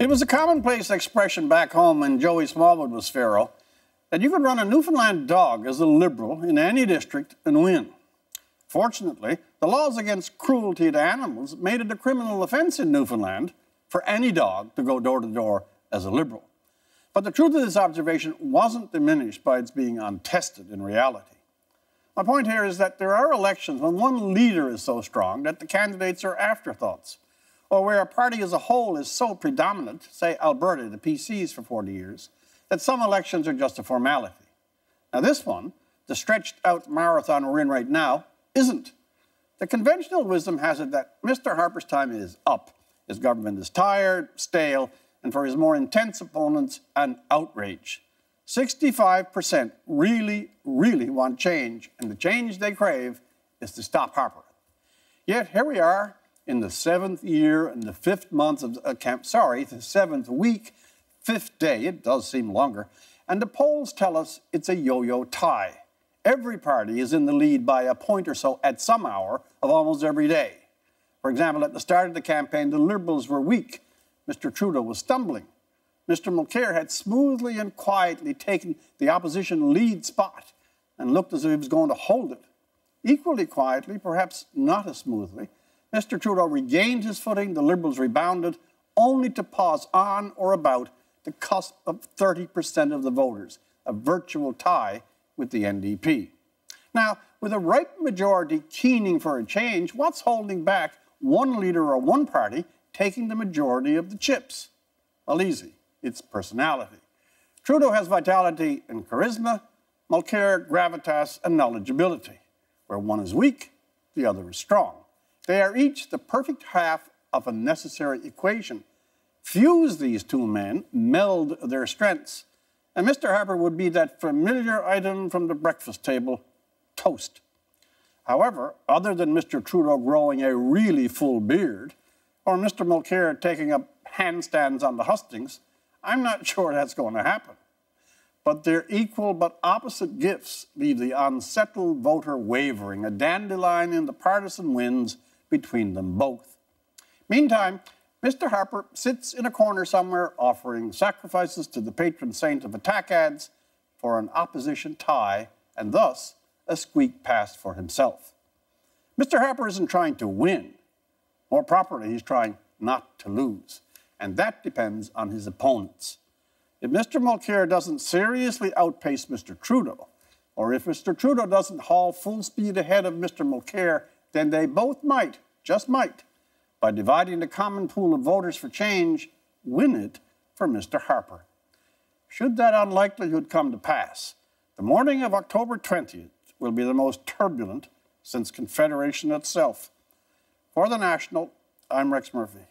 It was a commonplace expression back home when Joey Smallwood was Pharaoh that you could run a Newfoundland dog as a liberal in any district and win. Fortunately, the laws against cruelty to animals made it a criminal offense in Newfoundland for any dog to go door to door as a liberal. But the truth of this observation wasn't diminished by its being untested in reality. My point here is that there are elections when one leader is so strong that the candidates are afterthoughts or where a party as a whole is so predominant, say Alberta, the PCs for 40 years, that some elections are just a formality. Now, this one, the stretched out marathon we're in right now, isn't. The conventional wisdom has it that Mr. Harper's time is up. His government is tired, stale, and for his more intense opponents, an outrage. 65% really, really want change, and the change they crave is to stop Harper. Yet here we are, in the seventh year and the fifth month of uh, camp, sorry, the seventh week, fifth day, it does seem longer, and the polls tell us it's a yo-yo tie. Every party is in the lead by a point or so at some hour of almost every day. For example, at the start of the campaign, the Liberals were weak. Mr. Trudeau was stumbling. Mr. Mulcair had smoothly and quietly taken the opposition lead spot and looked as if he was going to hold it. Equally quietly, perhaps not as smoothly, Mr. Trudeau regained his footing, the Liberals rebounded, only to pause on or about the cusp of 30% of the voters, a virtual tie with the NDP. Now, with a ripe majority keening for a change, what's holding back one leader or one party taking the majority of the chips? Well, easy. It's personality. Trudeau has vitality and charisma, Mulcair, gravitas, and knowledgeability. Where one is weak, the other is strong. They are each the perfect half of a necessary equation. Fuse these two men, meld their strengths, and Mr. Harper would be that familiar item from the breakfast table toast. However, other than Mr. Trudeau growing a really full beard, or Mr. Mulcair taking up handstands on the hustings, I'm not sure that's going to happen. But their equal but opposite gifts leave the unsettled voter wavering, a dandelion in the partisan winds between them both. Meantime, Mr. Harper sits in a corner somewhere offering sacrifices to the patron saint of attack ads for an opposition tie and thus a squeak past for himself. Mr. Harper isn't trying to win. More properly, he's trying not to lose, and that depends on his opponents. If Mr. Mulcair doesn't seriously outpace Mr. Trudeau, or if Mr. Trudeau doesn't haul full speed ahead of Mr. Mulcair then they both might, just might, by dividing the common pool of voters for change, win it for Mr. Harper. Should that unlikelihood come to pass, the morning of October 20th will be the most turbulent since Confederation itself. For the National, I'm Rex Murphy.